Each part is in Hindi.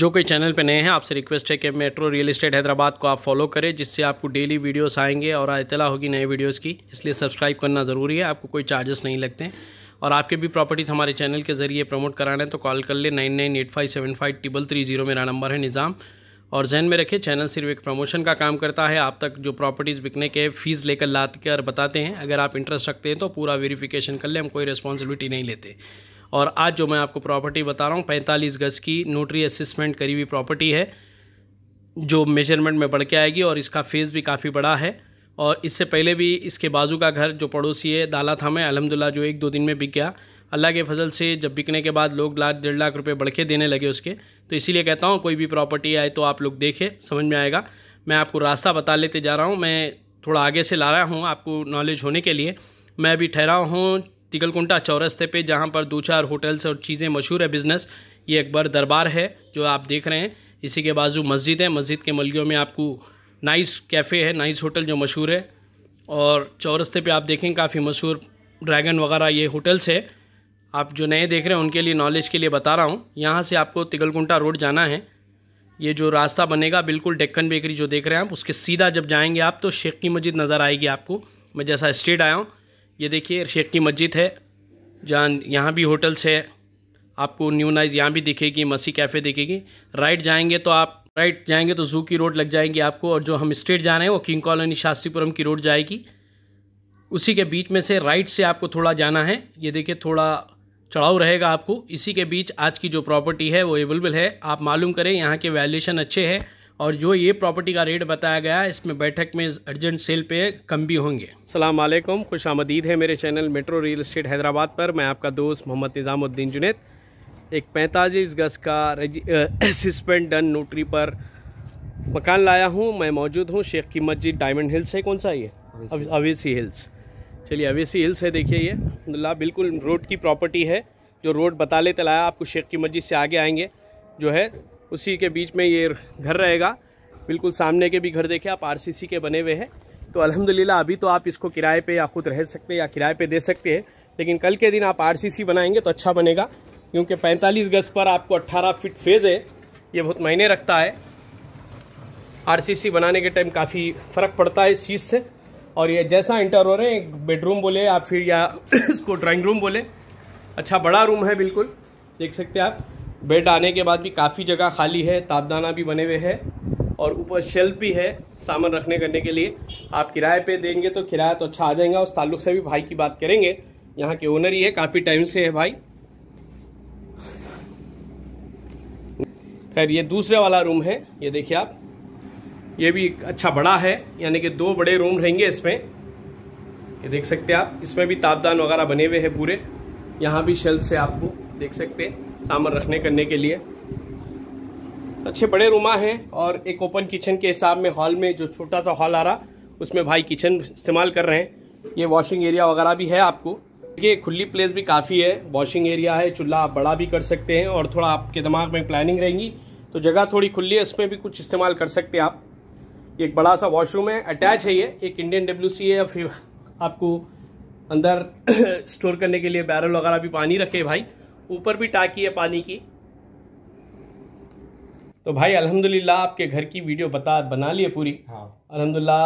जो कोई चैनल पे नए हैं आपसे रिक्वेस्ट है कि मेट्रो रियल इस्टेट हैदराबाद को आप फॉलो करें जिससे आपको डेली वीडियोस आएंगे और इतला होगी नए वीडियोस की इसलिए सब्सक्राइब करना ज़रूरी है आपको कोई चार्जेस नहीं लगते और आपके भी प्रॉपर्टीज़ हमारे चैनल के ज़रिए प्रमोट कराना है तो कॉल कर ले nine nine eight five seven five triple three zero मेरा नंबर है निज़ाम और जहन में रखें चैनल सिर्फ एक प्रमोशन का काम करता है आप तक जो प्रॉपर्टीज़ बिकने के फ़ीस लेकर ला कर बताते हैं अगर आप इंटरेस्ट रखते हैं तो पूरा वेरीफिकेशन कर ले हम कोई रिस्पॉन्सिबिलिटी नहीं लेते और आज जो मैं आपको प्रॉपर्टी बता रहा हूँ पैंतालीस गज़ की नोटरी असिस्मेंट करी हुई प्रॉपर्टी है जो मेजरमेंट में बढ़ के आएगी और इसका फेज़ भी काफ़ी बड़ा है और इससे पहले भी इसके बाजू का घर जो पड़ोसी है दाला था मैं अलहमदिल्ला जो एक दो दिन में बिक गया अल्लाह के फजल से जब बिकने के बाद लोग लाख डेढ़ लाख रुपए बढ़ के देने लगे उसके तो इसीलिए कहता हूँ कोई भी प्रॉपर्टी आए तो आप लोग देखें समझ में आएगा मैं आपको रास्ता बता लेते जा रहा हूँ मैं थोड़ा आगे से ला रहा हूँ आपको नॉलेज होने के लिए मैं अभी ठहरा हूँ तिगलकुंटा चौरस्ते पे जहाँ पर दो चार होटल्स और चीज़ें मशहूर है बिज़नेस ये अकबर दरबार है जो आप देख रहे हैं इसी के बाजू मस्जिद है मस्जिद के मलियों में आपको नाइस कैफ़े है नाइस होटल जो मशहूर है और चौरस्ते पे आप देखें काफ़ी मशहूर ड्रैगन वगैरह ये होटल्स है आप जो नए देख रहे हैं उनके लिए नॉलेज के लिए बता रहा हूँ यहाँ से आपको तिगलकुंटा रोड जाना है ये जो रास्ता बनेगा बिल्कुल डेक्कन बेकरी जो देख रहे हैं आप उसके सीधा जब जाएंगे आप तो शेख की मस्जिद नज़र आएगी आपको मैं जैसा स्ट्रेट आया हूँ ये देखिए शेख की मस्जिद है जहाँ यहाँ भी होटल्स है आपको न्यू नाइज यहाँ भी दिखेगी मसी कैफ़े दिखेगी राइट जाएंगे तो आप राइट जाएंगे तो जू की रोड लग जाएंगी आपको और जो हम स्ट्रेट जा रहे हैं वो किंग कॉलोनी शास्त्रीपुरम की रोड जाएगी उसी के बीच में से राइट से आपको थोड़ा जाना है ये देखिए थोड़ा चढ़ाव रहेगा आपको इसी के बीच आज की जो प्रॉपर्टी है वो अवेलेबल है आप मालूम करें यहाँ के वैल्यूशन अच्छे हैं और जो ये प्रॉपर्टी का रेट बताया गया है इसमें बैठक में अर्जेंट सेल पे कम भी होंगे सलाम वालेकुम खुश आमदीद है मेरे channel metro real estate Hyderabad पर मैं आपका दोस्त मोहम्मद निज़ामुद्दीन जुनेद एक पैंतालीस गज का असिस्पेंट डन नोटरी पर मकान लाया हूँ मैं मौजूद हूँ शेख की मस्जिद डायमंड हिल्स है कौन सा ये अवेसी हिल्स चलिए अवेसी हिल्स है देखिए ये अल्हम्दुलिल्लाह बिल्कुल रोड की प्रॉपर्टी है जो रोड बता लेते लाया आपको शेख की मस्जिद से आगे आएंगे जो है उसी के बीच में ये घर रहेगा बिल्कुल सामने के भी घर देखे आप आर के बने हुए हैं तो अलहमद अभी तो आप इसको किराए पर या खुद रह सकते हैं या किराए पर दे सकते हैं लेकिन कल के दिन आप आर बनाएंगे तो अच्छा बनेगा क्योंकि 45 गज पर आपको 18 फीट फेज है ये बहुत मायने रखता है आरसीसी बनाने के टाइम काफ़ी फ़र्क पड़ता है इस चीज़ से और ये जैसा इंटर हो रहे हैं एक बेडरूम बोले या फिर या इसको ड्राइंग रूम बोले अच्छा बड़ा रूम है बिल्कुल देख सकते हैं आप बेड आने के बाद भी काफ़ी जगह खाली है तापदाना भी बने हुए है और ऊपर शेल्फ भी है सामान रखने करने के लिए आप किराए पे देंगे तो किराया तो अच्छा आ जाएगा उस ताल्लुक से भी भाई की बात करेंगे यहाँ के ओनर ही है काफ़ी टाइम से है भाई खैर ये दूसरे वाला रूम है ये देखिए आप ये भी अच्छा बड़ा है यानी कि दो बड़े रूम रहेंगे इसमें ये देख सकते हैं आप इसमें भी तापदान वगैरह बने हुए हैं पूरे यहाँ भी शेल्फ से आपको देख सकते हैं सामान रखने करने के लिए अच्छे बड़े रूमा हैं और एक ओपन किचन के हिसाब में हॉल में जो छोटा सा हॉल आ रहा उसमें भाई किचन इस्तेमाल कर रहे हैं ये वॉशिंग एरिया वगैरह भी है आपको ये खुली प्लेस भी काफ़ी है वॉशिंग एरिया है चूल्हा आप बड़ा भी कर सकते हैं और थोड़ा आपके दिमाग में प्लानिंग रहेंगी तो जगह थोड़ी खुली है इसमें भी कुछ इस्तेमाल कर सकते हैं आप एक बड़ा सा वॉशरूम है अटैच है ये एक इंडियन डब्ल्यू है या फिर आपको अंदर स्टोर करने के लिए बैरल वगैरह भी पानी रखे भाई ऊपर भी टाकी है पानी की तो भाई अल्हम्दुलिल्लाह आपके घर की वीडियो बता बना लिए पूरी हाँ अलहमदुल्ला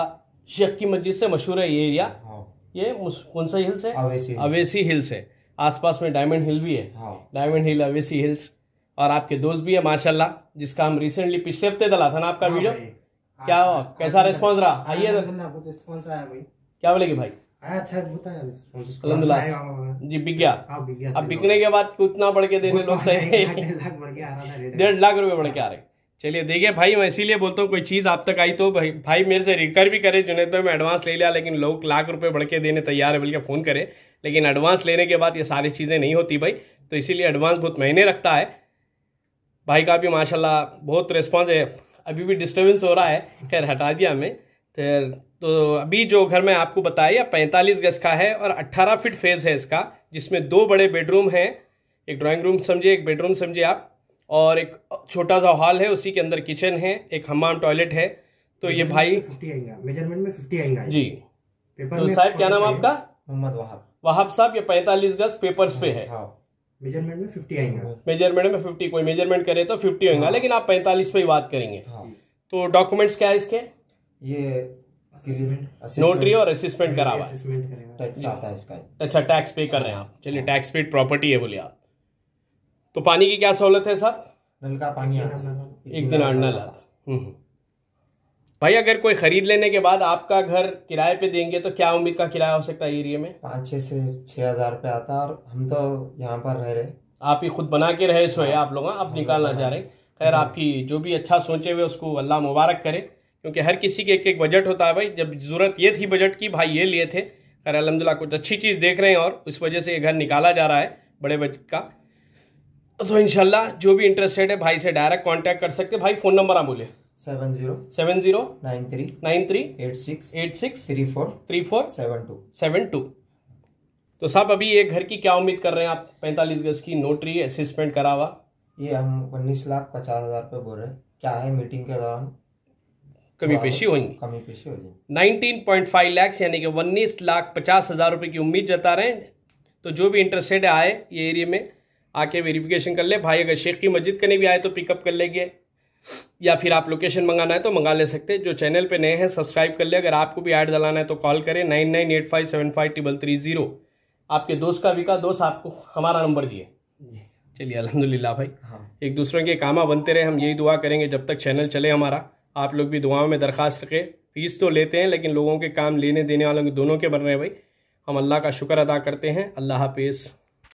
शेख की मस्जिद से मशहूर है ये एरिया हाँ। ये कौन सा हिल्स है अवेसी हिल्स, अवेसी हिल्स है आसपास में डायमंड हिल भी है हाँ। डायमंड हिल अवेसी हिल्स और आपके दोस्त भी है माशाल्लाह जिसका हम रिसेंटली पिछले हफ्ते डाला था ना आपका हाँ वीडियो क्या हाँ। कैसा रिस्पॉन्स हाँ। रहा आइए क्या बोलेगी भाई अच्छा जी बिक गया हाँ, अब बिकने के बाद कितना बढ़ के देने लोग डेढ़ लाख रुपए बढ़ के आ रहे चलिए देखिए भाई मैं इसीलिए बोलता हूँ कोई चीज़ आप तक आई तो भाई भाई मेरे से रिकर भी करे जुनेद भाई तो मैं एडवांस ले लिया लेकिन लोग लाख रुपए बढ़ के देने तैयार है बल्कि फ़ोन करें लेकिन एडवांस लेने के बाद ये सारी चीज़ें नहीं होती भाई तो इसीलिए एडवांस बहुत महीने रखता है भाई का भी माशाल्लाह बहुत रिस्पॉन्स है अभी भी डिस्टर्बेंस हो रहा है खैर हटा दिया हमें फिर तो अभी जो घर मैं आपको बताया पैंतालीस गज का है और अट्ठारह फिट फेज है इसका जिसमें दो बड़े बेडरूम हैं एक ड्राइंग रूम समझिए एक बेडरूम समझिए आप और एक छोटा सा हॉल है उसी के अंदर किचन है एक हमाम टॉयलेट है तो ये भाई फिफ्टी आएगा मेजरमेंट में फिफ्टी आएगा जी पेपर तो साहब क्या नाम आपका मोहम्मद वहाब वहाब साहब ये पैंतालीस गज पेपर्स पे है मेजरमेंट हाँ। में फिफ्टी आएगा मेजरमेंट में फिफ्टी कोई मेजरमेंट करे तो फिफ्टी होगा हाँ। लेकिन आप पैंतालीस पे ही बात करेंगे हाँ। तो डॉक्यूमेंट्स क्या है इसके ये नोटरी और असिस्मेंट करा हुआ टैक्स आता है इसका अच्छा टैक्स पे कर रहे हैं आप हाँ। चलिए टैक्स पेड प्रॉपर्टी है बोलिए आप तो पानी की क्या सहूलत है साहब नल का पानी एक दिन नल आता हम्म, हम्म। भाई अगर कोई खरीद लेने के बाद आपका घर किराए पे देंगे तो क्या उम्मीद का किराया हो सकता है एरिया में पाँच छह से छह हजार रुपये आता और हम तो यहाँ पर रह रहे आप ही खुद बना के रहे सोए हाँ। आप लोग हाँ। आप निकालना चाह रहे खैर आपकी जो भी अच्छा सोचे हुए उसको अल्लाह मुबारक करे क्योंकि हर किसी के एक एक बजट होता है भाई जब ज़रूरत ये थी बजट की भाई ये लिए थे खैर अलहमदिल्ला कुछ अच्छी चीज़ देख रहे हैं और उस वजह से ये घर निकाला जा रहा है बड़े बजट का तो इनशाला जो भी इंटरेस्टेड है भाई से डायरेक्ट कॉन्टैक्ट कर सकते भाई फ़ोन नंबर आप बोले seven zero seven zero nine three nine three eight six eight six three four three four seven two seven two तो साहब अभी ये घर की क्या उम्मीद कर रहे हैं आप पैंतालीस गज की नोटरी असिस्टमेंट करावा ये हम उन्नीस लाख पचास हज़ार रुपये बोल रहे हैं क्या है मीटिंग के दौरान कमी पेशी होंगी कमी पेशी होगी नाइनटीन पॉइंट फाइव लैक्स यानी कि उन्नीस लाख पचास हज़ार रुपये की उम्मीद जता रहे हैं तो जो भी इंटरेस्टेड है आए ये एरिया में आके वेरिफिकेशन कर ले भाई अगर शेख की मस्जिद कहीं भी आए तो पिकअप कर लेंगे या फिर आप लोकेशन मंगाना है तो मंगा ले सकते हैं जो चैनल पे नए हैं सब्सक्राइब कर ले अगर आपको भी ऐड डलाना है तो कॉल करें nine nine eight five seven five triple three zero आपके दोस्त का विका दोस्त आपको हमारा नंबर दिए चलिए अलहमदिल्ला भाई हाँ। एक दूसरे के कामा बनते रहे हम यही दुआ करेंगे जब तक चैनल चले हमारा आप लोग भी दुआओं में दरख्वास्त रखें फीस तो लेते हैं लेकिन लोगों के काम लेने देने वालों के दोनों के बन रहे हैं भाई हम अल्लाह का शुक्र अदा करते हैं अल्लाह हाफिज़